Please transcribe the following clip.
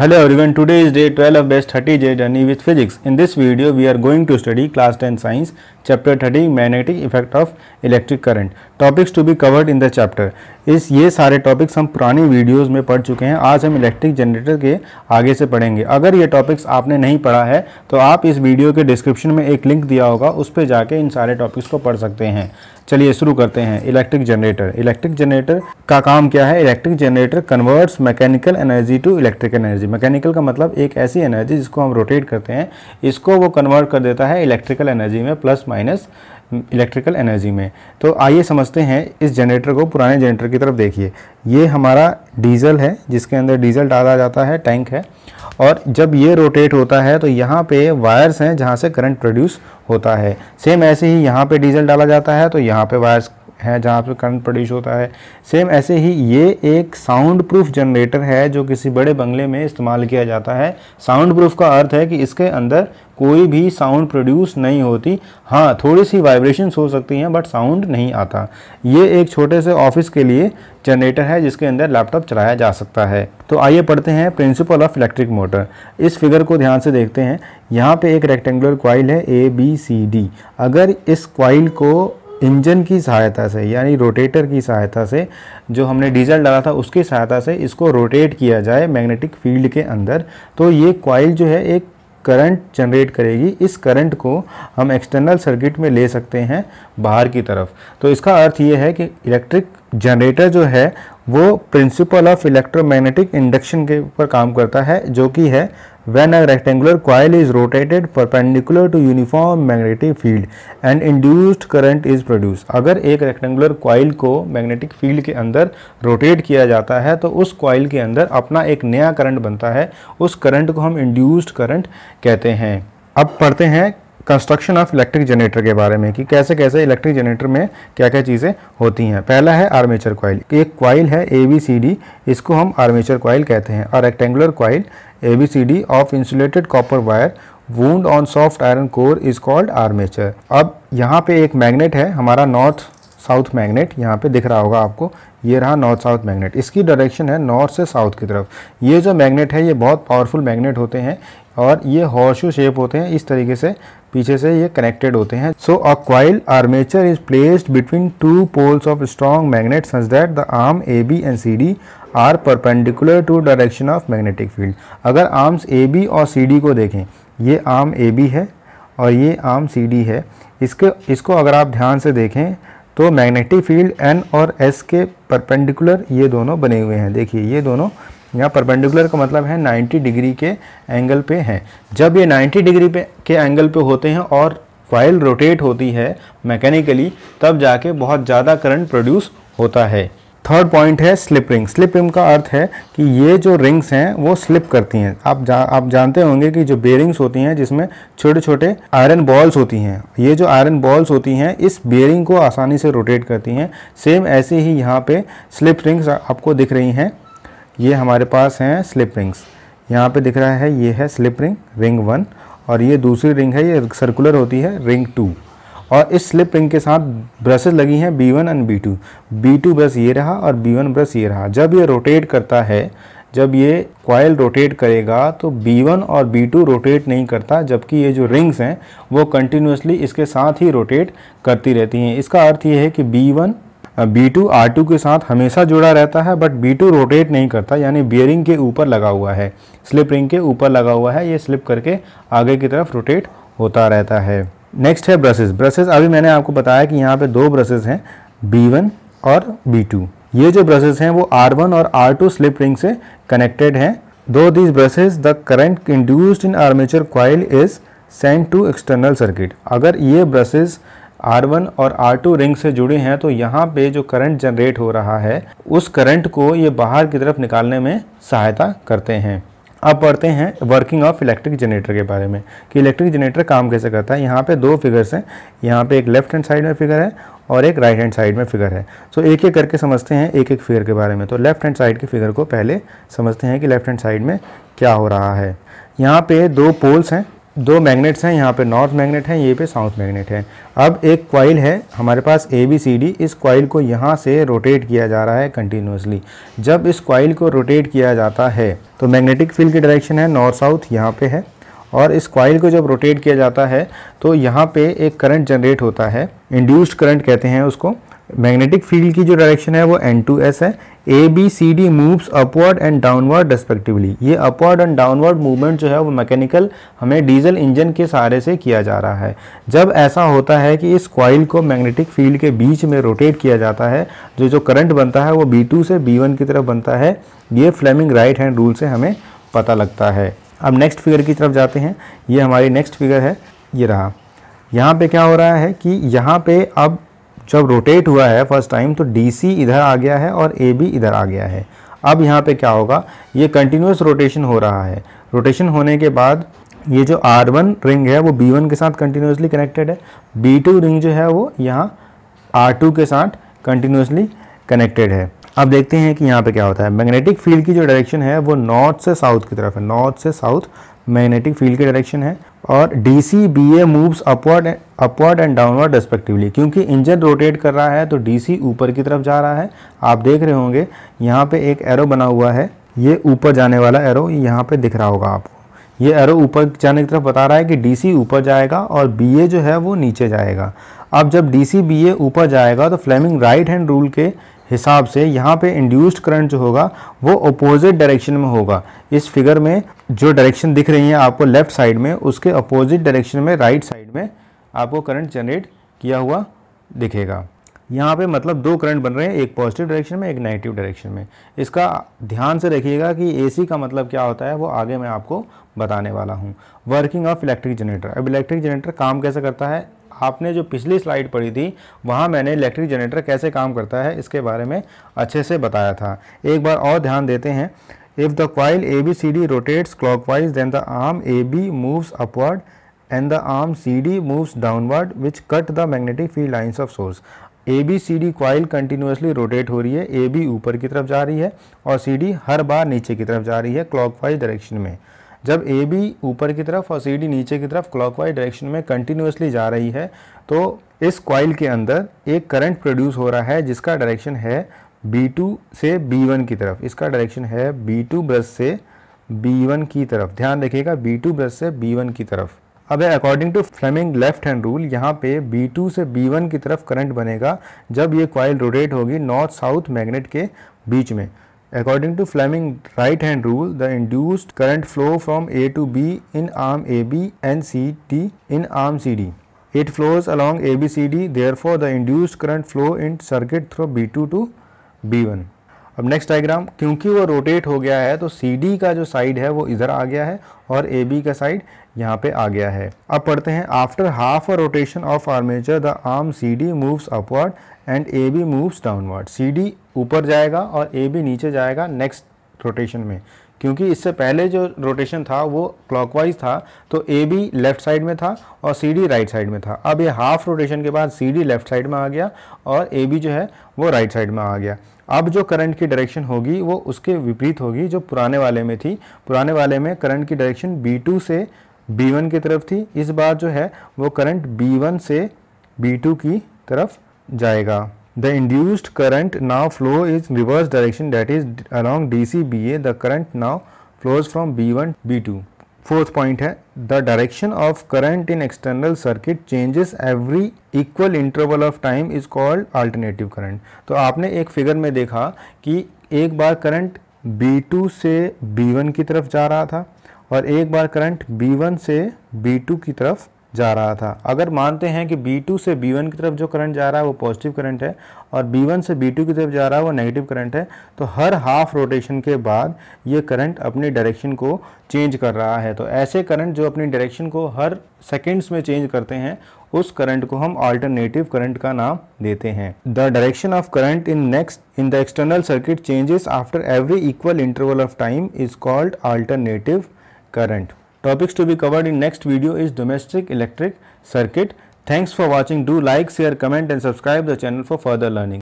Hello everyone, today is day 12 of best 30 J journey with physics. In this video, we are going to study class 10 science, chapter 30 magnetic effect of electric current. Topics to be covered in the chapter इस ये सारे topics हम पुरानी videos में पढ़ चुके हैं आज हम इलेक्ट्रिक जनरेटर के आगे से पढ़ेंगे अगर ये टॉपिक्स आपने नहीं पढ़ा है तो आप इस वीडियो के डिस्क्रिप्शन में एक लिंक दिया होगा उस पर जाके इन सारे टॉपिक्स को पढ़ सकते हैं चलिए शुरू करते हैं इलेक्ट्रिक जनरेटर इलेक्ट्रिक जनरेटर का काम क्या है electric generator converts mechanical energy to electric energy mechanical का मतलब एक ऐसी एनर्जी जिसको हम रोटेट करते हैं इसको वो कन्वर्ट कर देता है इलेक्ट्रिकल एनर्जी में प्लस माइनस इलेक्ट्रिकल एनर्जी में तो आइए समझते हैं इस जनरेटर को पुराने जनरेटर की तरफ देखिए ये हमारा डीजल है जिसके अंदर डीजल डाला जाता है टैंक है और जब ये रोटेट होता है तो यहाँ पे वायर्स हैं जहाँ से करंट प्रोड्यूस होता है सेम ऐसे ही यहाँ पे डीजल डाला जाता है तो यहाँ पे वायर्स है जहाँ पर करंट प्रोड्यूस होता है सेम ऐसे ही ये एक साउंड प्रूफ जनरेटर है जो किसी बड़े बंगले में इस्तेमाल किया जाता है साउंड प्रूफ का अर्थ है कि इसके अंदर कोई भी साउंड प्रोड्यूस नहीं होती हाँ थोड़ी सी वाइब्रेशंस हो सकती हैं बट साउंड नहीं आता ये एक छोटे से ऑफिस के लिए जनरेटर है जिसके अंदर लैपटॉप चलाया जा सकता है तो आइए पढ़ते हैं प्रिंसिपल ऑफ इलेक्ट्रिक मोटर इस फिगर को ध्यान से देखते हैं यहाँ पे एक रेक्टेंगुलर क्वाइल है ए बी सी डी अगर इस क्वाइल को इंजन की सहायता से यानी रोटेटर की सहायता से जो हमने डीजल डाला था उसकी सहायता से इसको रोटेट किया जाए मैग्नेटिक फील्ड के अंदर तो ये क्वाइल जो है एक करंट जनरेट करेगी इस करंट को हम एक्सटर्नल सर्किट में ले सकते हैं बाहर की तरफ तो इसका अर्थ ये है कि इलेक्ट्रिक जनरेटर जो है वो प्रिंसिपल ऑफ इलेक्ट्रोमैग्नेटिक इंडक्शन के ऊपर काम करता है जो कि है when a rectangular coil is rotated perpendicular to uniform magnetic field and induced current is produced अगर एक rectangular coil को magnetic field के अंदर rotate किया जाता है तो उस coil के अंदर अपना एक नया current बनता है उस current को हम induced current कहते हैं अब पढ़ते हैं कंस्ट्रक्शन ऑफ इलेक्ट्रिक जनरेटर के बारे में कि कैसे कैसे इलेक्ट्रिक जनरेटर में क्या क्या चीज़ें होती हैं पहला है आर्मेचर कॉयल एक कॉयल है ए बी सी डी इसको हम आर्मेचर कॉयल कहते हैं और रेक्टेंगुलर कॉयल डी of insulated copper wire wound on soft iron core is called armature अब यहाँ पे एक मैग्नेट है हमारा नॉर्थ साउथ मैग्नेट यहाँ पे दिख रहा होगा आपको ये रहा नॉर्थ साउथ मैग्नेट इसकी डायरेक्शन है नॉर्थ से साउथ की तरफ ये जो मैग्नेट है ये बहुत पावरफुल मैग्नेट होते हैं और ये हॉर्शू शेप होते हैं इस तरीके से पीछे से ये कनेक्टेड होते हैं so a coil armature is placed between two poles of strong magnet such that the arm A B and C D are perpendicular to direction of magnetic field अगर आर्म्स ए बी और C D को देखें ये arm A B है और ये arm C D है इसके इसको अगर आप ध्यान से देखें तो मैग्नेटिक फील्ड एन और एस के परपेंडिकुलर ये दोनों बने हुए हैं देखिए ये दोनों यहाँ परपेंडिकुलर का मतलब है 90 डिग्री के एंगल पे हैं जब ये 90 डिग्री पे के एंगल पे होते हैं और फाइल रोटेट होती है मैकेनिकली तब जाके बहुत ज़्यादा करंट प्रोड्यूस होता है थर्ड पॉइंट है स्लिप रिंग स्लिप रिंग का अर्थ है कि ये जो रिंग्स हैं वो स्लिप करती हैं आप जा, आप जानते होंगे कि जो बेरिंग्स होती हैं जिसमें छोटे छोटे आयरन बॉल्स होती हैं ये जो आयरन बॉल्स होती हैं इस बेरिंग को आसानी से रोटेट करती हैं सेम ऐसे ही यहाँ पे स्लिप रिंग्स आपको दिख रही हैं ये हमारे पास हैं स्लिप रिंग्स यहाँ पे दिख रहा है ये है स्लिप रिंग रिंग वन और ये दूसरी रिंग है ये सर्कुलर होती है रिंग टू और इस स्लिप रिंग के साथ ब्रशेज लगी हैं B one and B two B two brush ये रहा और बी वन ब्रश ये रहा जब ये रोटेट करता है जब ये कॉयल रोटेट करेगा तो बी वन और बी टू रोटेट नहीं करता जबकि ये जो रिंग्स हैं वो कंटिन्यूसली इसके साथ ही रोटेट करती रहती हैं इसका अर्थ ये है कि B one B two R two के साथ हमेशा जुड़ा रहता है बट बी टू रोटेट नहीं करता यानी बियरिंग के ऊपर लगा हुआ है स्लिप रिंग के ऊपर लगा हुआ है ये स्लिप करके आगे की तरफ रोटेट होता रहता है नेक्स्ट है ब्रशेज ब्रशेज अभी मैंने आपको बताया कि यहाँ पे दो ब्रशेज हैं बी वन और बी टू ये जो ब्रशेज हैं वो आर वन और आर टू स्लिप रिंग से कनेक्टेड हैं दो these brushes the current induced in armature coil is send to external circuit अगर ये ब्रशेज R1 और R2 रिंग से जुड़े हैं तो यहाँ पे जो करंट जनरेट हो रहा है उस करंट को ये बाहर की तरफ निकालने में सहायता करते हैं अब पढ़ते हैं वर्किंग ऑफ इलेक्ट्रिक जनरेटर के बारे में कि इलेक्ट्रिक जनरेटर काम कैसे करता है यहाँ पे दो फिगर्स हैं यहाँ पे एक लेफ्ट हैंड साइड में फिगर है और एक राइट हैंड साइड में फिगर है सो तो so, एक एक करके समझते हैं एक एक फिगर के बारे में तो लेफ्ट हैंड साइड के फिगर को पहले समझते हैं कि लेफ्ट हैंड साइड में क्या हो रहा है यहाँ पे दो पोल्स हैं दो मैग्नेट्स हैं यहाँ पे नॉर्थ मैग्नेट है ये पे साउथ मैग्नेट है अब एक क्वाइल है हमारे पास ए बी सी डी इस कॉइल को यहाँ से रोटेट किया जा रहा है कंटिन्यूसली जब इस कॉइल को रोटेट किया जाता है तो मैग्नेटिक फील्ड की डायरेक्शन है नॉर्थ साउथ यहाँ पे है और इस कॉइल को जब रोटेट किया जाता है तो यहाँ पे एक करंट जनरेट होता है इंड्यूस्ड करंट कहते हैं उसको मैग्नेटिक फील्ड की जो डायरेक्शन है वो एन टू एस है A B C D moves upward and downward respectively ये अपवर्ड एंड डाउनवर्ड मूवमेंट जो है वो मैकेनिकल हमें डीजल इंजन के सहारे से किया जा रहा है जब ऐसा होता है कि इस क्वाइल को मैग्नेटिक फील्ड के बीच में रोटेट किया जाता है जो जो करंट बनता है वो बी टू से बी वन की तरफ बनता है ये फ्लेमिंग राइट हैंड रूल से हमें पता लगता है अब नेक्स्ट फिगर की तरफ जाते हैं ये हमारी नेक्स्ट फिगर है ये रहा यहाँ पे क्या हो रहा है कि यहाँ पे अब जब रोटेट हुआ है फर्स्ट टाइम तो डी इधर आ गया है और ए इधर आ गया है अब यहाँ पे क्या होगा ये कंटिन्यूस रोटेशन हो रहा है रोटेशन होने के बाद ये जो R1 रिंग है वो B1 के साथ कंटिन्यूसली कनेक्टेड है B2 रिंग जो है वो यहाँ R2 के साथ कंटिन्यूसली कनेक्टेड है अब देखते हैं कि यहाँ पे क्या होता है मैग्नेटिक फील्ड की जो डायरेक्शन है वो नॉर्थ से साउथ की तरफ है नॉर्थ से साउथ मैग्नेटिक फील्ड की डायरेक्शन है और D C B A moves upward upward and downward respectively क्योंकि इंजन रोटेट कर रहा है तो डी सी ऊपर की तरफ जा रहा है आप देख रहे होंगे यहाँ पे एक एरो बना हुआ है ये ऊपर जाने वाला एरो यहाँ पे दिख रहा होगा आपको ये एरो ऊपर जाने की तरफ बता रहा है कि डी सी ऊपर जाएगा और बी ए जो है वो नीचे जाएगा अब जब डी सी बी ए ऊपर जाएगा तो फ्लेमिंग राइट हैंड रूल के हिसाब से यहाँ पे इंड्यूस्ड करंट जो होगा वो अपोजिट डायरेक्शन में होगा इस फिगर में जो डायरेक्शन दिख रही है आपको लेफ्ट साइड में उसके अपोजिट डायरेक्शन में राइट right साइड में आपको करंट जनरेट किया हुआ दिखेगा यहाँ पे मतलब दो करंट बन रहे हैं एक पॉजिटिव डायरेक्शन में एक नेगेटिव डायरेक्शन में इसका ध्यान से रखिएगा कि एसी का मतलब क्या होता है वो आगे मैं आपको बताने वाला हूँ वर्किंग ऑफ इलेक्ट्रिक जनरेटर अब इलेक्ट्रिक जनरेटर काम कैसे करता है आपने जो पिछली स्लाइड पढ़ी थी वहाँ मैंने इलेक्ट्रिक जनरेटर कैसे काम करता है इसके बारे में अच्छे से बताया था एक बार और ध्यान देते हैं if the coil A B C D rotates wise then the arm A B moves upward and the arm C D moves downward which cut the magnetic field lines of source A B C D coil continuously rotate हो रही है A B ऊपर की तरफ जा रही है और सी डी हर बार नीचे की तरफ जा रही है क्लॉक वाइज डायरेक्शन में जब ए बी ऊपर की तरफ और सी डी नीचे की तरफ क्लॉकवाइज डायरेक्शन में कंटिन्यूसली जा रही है तो इस कॉइल के अंदर एक करंट प्रोड्यूस हो रहा है जिसका डायरेक्शन है B2 से B1 की तरफ इसका डायरेक्शन है B2 ब्रश से B1 की तरफ ध्यान रखिएगा B2 ब्रश से B1 की तरफ अब according to Fleming left hand rule यहाँ पे B2 से B1 की तरफ करंट बनेगा जब ये क्वाइल रोटेट होगी नॉर्थ साउथ मैग्नेट के बीच में According to Fleming right hand rule, the induced current flow from A to B in arm AB and CT in arm CD. It flows along ABCD, therefore the induced current flow in circuit through B2 to B1. अब next diagram क्योंकि वो rotate हो गया है तो C D का जो side है वो इधर आ गया है और ए बी का साइड यहाँ पे आ गया है अब पढ़ते हैं after half a rotation of armature the arm C D moves upward and A B moves downward C D ऊपर जाएगा और ए बी नीचे जाएगा नेक्स्ट रोटेशन में क्योंकि इससे पहले जो रोटेशन था वो क्लॉकवाइज था तो ए बी लेफ्ट साइड में था और सी डी राइट साइड में था अब ये हाफ रोटेशन के बाद सी डी लेफ्ट साइड में आ गया और ए बी जो है वो राइट साइड में आ गया अब जो करंट की डायरेक्शन होगी वो उसके विपरीत होगी जो पुराने वाले में थी पुराने वाले में करंट की डायरेक्शन बी टू से B1 की तरफ थी इस बार जो है वो करंट B1 से B2 की तरफ जाएगा the induced current now flow is reverse direction that is along D C B A the current now flows from B one B two fourth point है the direction of current in external circuit changes every equal interval of time is called alternative current तो आपने एक figure में देखा कि एक बार current B two से बी वन की तरफ जा रहा था और एक बार करंट B1 से B2 की तरफ जा रहा था अगर मानते हैं कि B2 से B1 की तरफ जो करंट जा रहा है वो पॉजिटिव करंट है और B1 से B2 की तरफ जा रहा है वो नेगेटिव करंट है तो हर हाफ रोटेशन के बाद ये करंट अपनी डायरेक्शन को चेंज कर रहा है तो ऐसे करंट जो अपनी डायरेक्शन को हर सेकेंड्स में चेंज करते हैं उस करंट को हम अल्टरनेटिव करंट का नाम देते हैं the direction of current in next in the external circuit changes after every equal interval of time is called alternative current. Topics to be covered in next video is domestic electric circuit. Thanks for watching. Do like, share, comment and subscribe the channel for further learning.